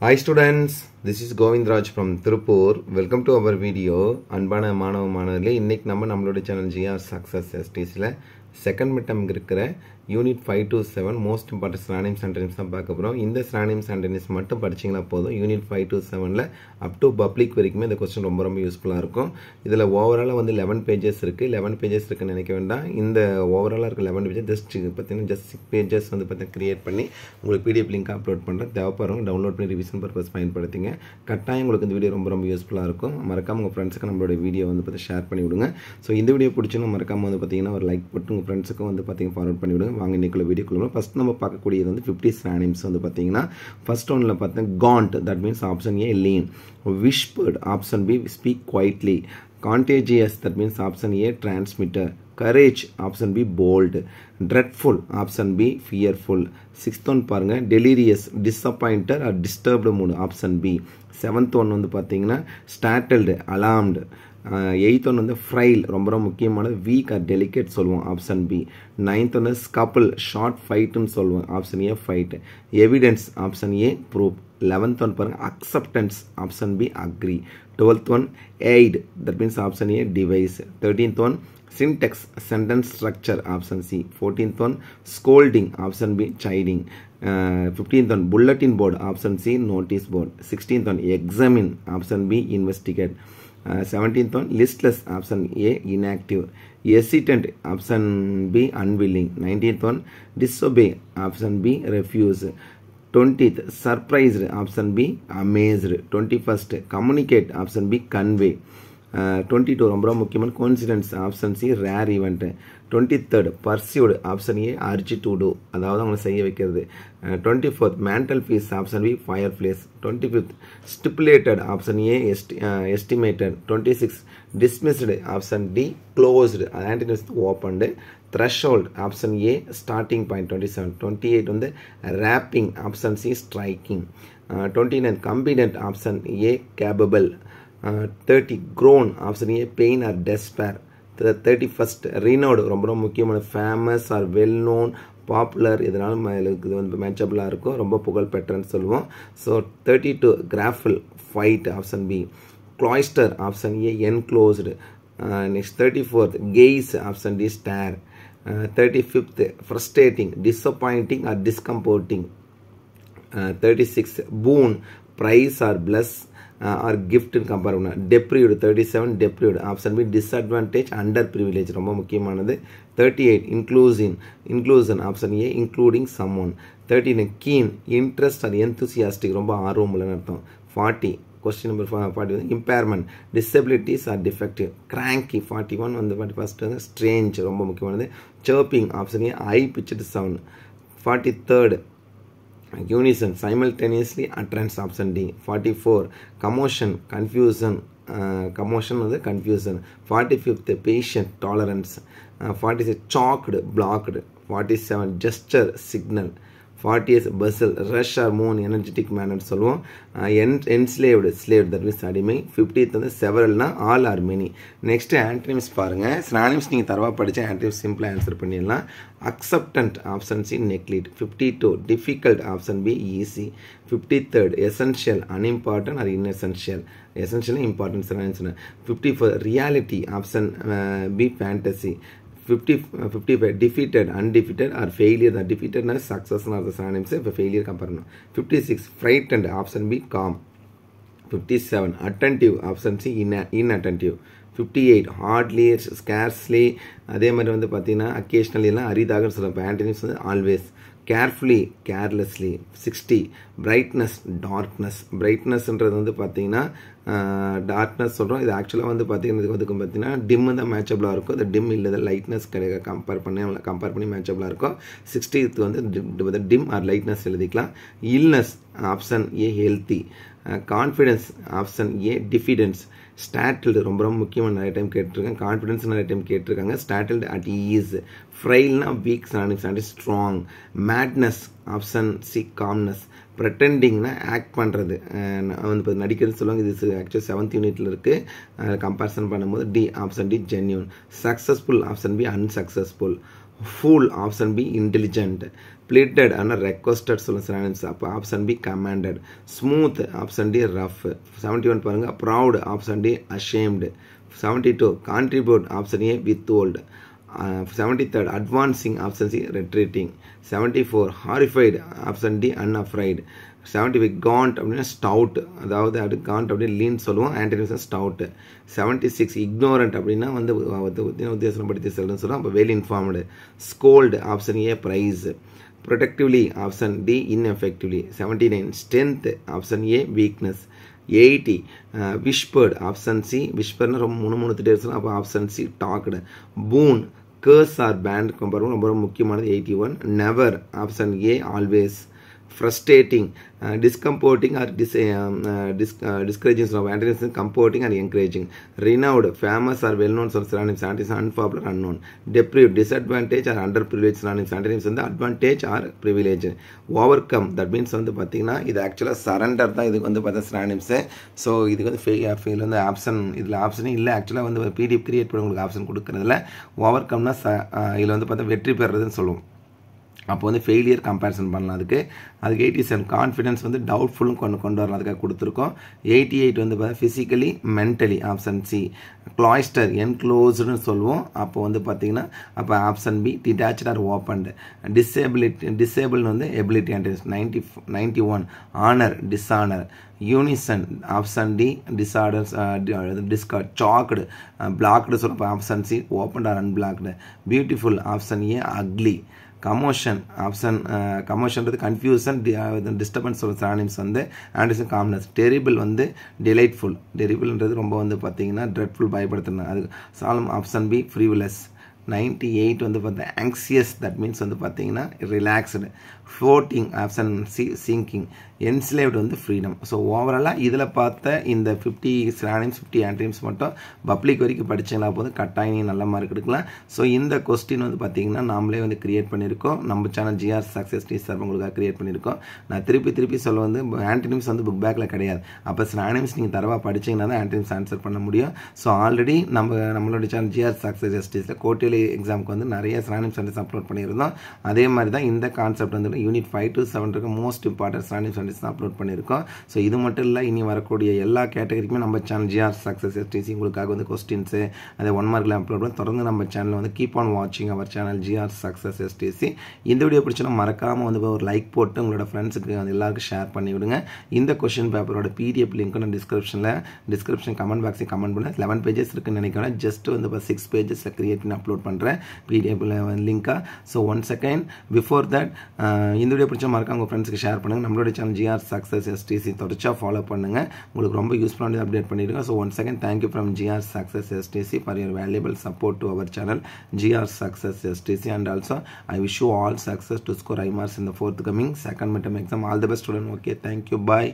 Hi students this is Govindraj from Tiruppur welcome to our video அன்பான மாணவ மாணவர்களே இன்றைக்கி நம்ம நம்மளோட சேனல் ஜிஆர் சக்ஸஸ் எஸ்டிஸில் செகண்ட் மிட்டம் இருக்கிற unit five to seven most important synonyms antonyms தான் பார்க்க போகிறோம் இந்த ஸ்ரானிம்ஸ் அண்டனிம்ஸ் மட்டும் படிச்சிங்கன்னா போதும் யூனிட் ஃபைவ் டு செவனில் அப் டு பப்ளிக் வரைக்குமே இந்த கொஸ்டின் ரொம்ப ரொம்ப யூஸ்ஃபுல்லாக இருக்கும் இதில் ஓவராலாக வந்து லெவன் பேஜஸ் இருக்குது லெவன் பேஜஸ் இருக்குன்னு நினைக்க வேண்டாம் இந்த ஓவராலாக இருக்க லெவன் பேஜஸ் ஜஸ்ட் பார்த்தீங்கன்னா ஜஸ்ட் சிக்ஸ் பேஜஸ் வந்து பார்த்தீங்கன்னா க்ரியேட் பண்ணி உங்களுக்கு பிடிஎஃப் லிங்க் அப்லோட் பண்ணுறேன் தேவைப்படுறவங்க டவுன்லோட் பண்ணி ரிவிஷன் பர்பஸ் பயன்படுத்திங்க கட்டாயம் உங்களுக்கு இந்த வீடியோ ரொம்ப ரொம்ப யூஸ்ஃபுல்லாக இருக்கும் மறக்காம உங்கள் ஃப்ரெண்ட்ஸுக்கு நம்மளோட வீடியோ வந்து பார்த்து ஷேர் பண்ணி விடுங்க ஸோ இந்த வீடியோ பிடிச்சுன்னா மறக்காமல் வந்து பார்த்தீங்கன்னா ஒரு லைக் போட்டு உங்கள் ஃப்ரெண்ட்ஸுக்கும் வந்து பார்த்தீங்கன்னா ஃபார்வர்ட் பண்ணி விடுங்க வாங்க இன்னைக்குள்ள வீடியோக்குள்ள ஃபஸ்ட் நம்ம பார்க்கக்கூடியது வந்து ஃபிஃப்டி ஸ்ரானிம்ஸ் வந்து பார்த்தீங்கன்னா ஃபஸ்ட் ஒன்ல பார்த்தீங்கன்னா gaunt that means option A lean whispered option B speak quietly contagious that means option A transmitter courage option B bold dreadful option B fearful sixth one பாருங்கள் டெலிரியஸ் டிஸப்பாயிண்டட் ஆர் டிஸ்டர்ப்டு மூணு option B seventh one வந்து பார்த்தீங்கன்னா startled alarmed eighth one வந்து frail ரொம்ப ரொம்ப முக்கியமானது weak or delicate சொல்லுவோம் option B ninth ஒன்று ஸ்கப்பிள் ஷார்ட் ஃபைட்டுன்னு சொல்லுவோம் option A fight evidence option A proof eleventh one பாருங்கள் acceptance option B agree twelfth one aid that means option A device thirteenth one syntax sentence structure option C 14th one scolding option B chiding uh, 15th one bulletin board option c notice board 16th one option B investigate seventeenth one listless option A inactive hesitant option B unwilling nineteenth one disobey option B refuse twentieth surprised option B amazed twenty first communicate option B convey twenty two ரொம்ப ரொம்ப முக்கியமான coincidence option C rare event twenty third pursued option A urge to do அதாவது அவங்களை செய்ய வைக்கிறது twenty fourth mantelpiece option B fireplace twenty fifth stipulated option A ST estimated twenty six dismissed option D closed antonyms opened threshold option A starting point twenty seven twenty eight வந்து rapping option C striking twenty nine competent option A capable thirty groan option A pain or despair thirty first renowned ரொம்ப ரொம்ப முக்கியமான famous or well known popular இதனாலும் இது வந்து மேட்சபிளாக இருக்கும் ரொம்ப புகழ் பெற்றன்னு சொல்லுவோம் so thirty two grapple fight option B cloister option A enclosed next thirty fourth gaze option D stare thirty fifth frustrating disappointing or discomforting thirty six boon prize or plus or கிஃப்ட்னு compare பண்ண deprived thirty seven deprived option B disadvantage underprivileged ரொம்ப முக்கியமானது thirty eight inclusion inclusion option A including someone thirty nine keen interest and enthusiastic ரொம்ப ஆர்வம் இல்லைன்னு அர்த்தம் forty question number forty வந்து impairment disabilities or defective cranky forty one வந்து forty first வந்து strange ரொம்ப முக்கியமானது chirping option A high pitched sound forty third unison simultaneously utterance option d 44 commotion confusion uh, commotion the confusion 45th patient tolerance uh, 46 chalked blocked 47 gesture signal ஃபார்ட்டியஸ் bustle rush or மோன் energetic மேனர்னு சொல்லுவோம் என் enslaved slave that means அடிமை fiftieth வந்து செவரல்னா all or many next antonyms பாருங்கள் synonyms நீங்கள் தரவா படித்து ஆன்டனிம்ஸ் சிம்பிளாக ஆன்சர் பண்ணிடலாம் acceptant options in neglect fifty two difficult option B easy fifty third essential unimportant or inessential essential importance fifty four reality option B fantasy fifty fifty five defeated undefeated or failure தான் டிஃபீட்டட்னா சக்ஸஸ்னா அது சானிம்ஸ் இப்போ failure compare பண்ணும் fifty six frightened option B calm fifty seven attentive option C inattentive fifty eight hardly scarcely அதே மாதிரி வந்து பார்த்தீங்கன்னா எல்லாம் அரிதாக சொல்லுவோம் ஆன்டனிம்ஸ் வந்து always carefully carelessly sixty brightness darkness பிரைட்னஸ்ன்றது வந்து பார்த்தீங்கன்னா டார்க்னஸ் சொல்கிறோம் இது ஆக்சுவலாக வந்து பார்த்திங்கன்னா இதுக்கு வந்து பார்த்திங்கன்னா டிம்மு தான் மேட்சபிளாக இருக்கும் இந்த டிம் இல்லை லைட்னஸ் கிடையாது கம்பேர் பண்ணி கம்பேர் பண்ணி மேட்சபிளாக இருக்கும் சிக்ஸ்டி வந்து டிம் ஆர் லைட்னஸ் எழுதிக்கலாம் illness option A healthy confidence option A diffidence startled ரொம்ப ரொம்ப முக்கியமாக நிறைய டைம் கேட்டிருக்கேன் கான்ஃபிடென்ஸ் நிறைய டைம் கேட்டிருக்காங்க ஸ்டாட்டில்டு அட் ஈஸ் ஃப்ரைல்னா வீக் சாண்டிஸ் and strong madness option C calmness ப்ரெட்டெண்டிங்னா ஆக்ட் பண்ணுறது வந்து இப்போ நடிக்கிறதுன்னு சொல்லுவாங்க இது ஆக்சுவல் செவன்த் யூனிட்டில் இருக்குது கம்பேரிசன் பண்ணும்போது D option D genuine successful option B unsuccessful full option B intelligent pleaded ஆனால் ரெக்வஸ்டட் சொல்ல சிலானிம்ஸ் அப்போ option B commanded smooth option D rough seventy one பாருங்கள் proud option D ashamed seventy two contribute option A withhold seventy third advancing option C retreating seventy four horrified option D unafraid seventy five gaunt அப்படின்னா stout அதாவது அது gaunt அப்படின்னு lean சொல்லுவோம் ஆன்டனிவசன் stout seventy six ignorant அப்படின்னா வந்து உத்தேசம் படித்து செல்லுன்னு சொல்லுவோம் அப்போ well informed scold option A praise productively option D ineffectively seventy nine strength option A weakness eighty whispered option C விஷ்பர்னு ரொம்ப மூணு மூணு திட்டே அப்போ option C talked boon curse or bane பாருங்கள் ரொம்ப ரொம்ப முக்கியமானது eighty one never option A always frustrating, uh, discomforting or dis, um, uh, dis, uh, discouraging snow. Antonyms comforting and encouraging. Renowned, famous or well-known synonyms. Antonyms unpopular, unknown. Deprived, disadvantage or underprivileged synonyms. Antonyms வந்து advantage or privilege. Overcome, that means வந்து பார்த்தீங்கன்னா இது ஆக்சுவலாக surrender தான் இதுக்கு வந்து பார்த்தா synonyms so இதுக்கு வந்து ஃபெயில் ஃபெயில் வந்து ஆப்ஷன் இதில் ஆப்ஷனே இல்லை ஆக்சுவலாக வந்து பிடிஎஃப் கிரியேட் பண்ண உங்களுக்கு ஆப்ஷன் கொடுக்குறதுல ஓவர் கம்னா ச இதில் வந்து பார்த்தா வெற்றி பெறுறதுன்னு சொல்லுவோம் அப்போ வந்து ஃபெயிலியர் கம்பேரிசன் பண்ணலாம் அதுக்கு அதுக்கு எயிட்டி செவன் கான்ஃபிடன்ஸ் வந்து டவுட்ஃபுல்லும் கொண்டு கொண்டு வரலாம் அதுக்காக கொடுத்துருக்கோம் எயிட்டி எயிட் வந்து பார்த்தீங்கன்னா physically mentally option C cloister என்க்ளோஸ்டுன்னு சொல்லுவோம் அப்போ வந்து பார்த்தீங்கன்னா அப்போ option B detached or opened disability டிசேபிள்னு வந்து ability and ninety ninety one honour dishonour unison option D disorders டிஸ்க சாக்டு பிளாக்டு சொல்லுவோம் option C opened or unblocked beautiful option A ugly commotion option கமோஷன்றது கன்ஃபியூஷன் டிஸ்டர்பன்ஸ் ஆஃப் சானிம்ஸ் வந்து ஆண்டிசன் calmness terrible வந்து delightful டெரிபிள்ன்றது ரொம்ப வந்து பார்த்தீங்கன்னா ட்ரெட்ஃபுல் பயப்படுத்தணும் அது சாலம் ஆப்ஷன் பி ஃப்ரீவிலஸ் நைன்ட்டி எயிட் வந்து பார்த்தா ஆங்ஸியஸ் தட் மீன்ஸ் வந்து பார்த்தீங்கன்னா relaxed floating option C sinking enslaved வந்து ஃப்ரீடம் ஸோ ஓவராலாக இதில் பார்த்த இந்த ஃபிஃப்டி ஸ்லானிம்ஸ் ஃபிஃப்டி ஆண்ட்ரீம்ஸ் மட்டும் பப்ளிக் வரைக்கும் படிச்சிங்கன்னா போதும் கட்டாயம் நல்ல மார்க் எடுக்கலாம் ஸோ இந்த கொஸ்டின் வந்து பார்த்தீங்கன்னா நாமளே வந்து கிரியேட் பண்ணியிருக்கோம் நம்ம channel GR success T sir உங்களுக்காக கிரியேட் பண்ணியிருக்கோம் நான் திருப்பி திருப்பி சொல்ல வந்து ஆண்ட்ரீம்ஸ் வந்து புக் பேக்கில் கிடையாது அப்போ ஸ்லானிம்ஸ் நீங்கள் தரவாக படிச்சிங்கன்னா தான் ஆண்ட்ரீம்ஸ் ஆன்சர் பண்ண முடியும் ஸோ ஆல்ரெடி நம்ம நம்மளோட சேனல் ஜிஆர் சக்ஸஸ் டீஸில் கோட்டியலி எக்ஸாமுக்கு வந்து நிறைய ஸ்லானிம்ஸ் வந்து அப்லோட் பண்ணியிருந்தோம் அதே மாதிரி தான் இந்த கான்செப்ட் வந்து பார்த்தீங்கன்னா யூனிட் ஃபைவ் டு செவன் இருக்க மோஸ்ட் இம்பார்ட்டன்ட் ஸ்டாண்டிங் ஸ்டாண்டிஸ் தான் அப்லோட் பண்ணியிருக்கோம் ஸோ இது மட்டும் இல்லை இனி வரக்கூடிய எல்லா கேட்டகரிக்குமே நம்ம சேனல் ஜிஆர் சக்ஸஸ் எஸ்டிசி உங்களுக்காக வந்து கொஸ்டின்ஸு அதை ஒன் மார்க்கில் அப்லோட் பண்ணி தொடர்ந்து நம்ம சேனலில் வந்து கீப் ஆன் வாட்சிங் our channel GR success STC இந்த வீடியோ பிடிச்சனா மறக்காமல் வந்து ஒரு லைக் போட்டு உங்களோட ஃப்ரெண்ட்ஸுக்கு வந்து எல்லாருக்கும் ஷேர் பண்ணி விடுங்க இந்த கொஷின் பேப்பரோட பிடிஎஃப் லிங்க்கும் நான் டிஸ்கிரிப்ஷனில் டிஸ்கிரிப்ஷன் கமெண்ட் பாக்ஸில் கமெண்ட் பண்ணுங்கள் லெவன் பேஜஸ் இருக்குன்னு நினைக்கிறேன் ஜஸ்ட் வந்து இப்போ சிக்ஸ் பேஜஸில் க்ரியேட் பண்ணி அப்லோட் பண்ணுறேன் பிடிஎஃப் லிங்காக so one second before that இந்த வீடியோ பிடிச்ச மறக்க உங்கள் ஃப்ரெண்ட்ஸுக்கு ஷேர் பண்ணுங்கள் நம்மளோட சேனல் ஜிஆர் சக்ஸஸ் எஸ்டிசி தொடர்ச்சியாக ஃபாலோ பண்ணுங்கள் உங்களுக்கு ரொம்ப யூஸ்ஃபுல்லான அப்டேட் பண்ணியிருக்கோம் so one second thank you from GR success STC for your valuable support to our channel GR success STC and also I wish you all success to score high marks இந்த forthcoming second midterm exam all the best student okay thank you bye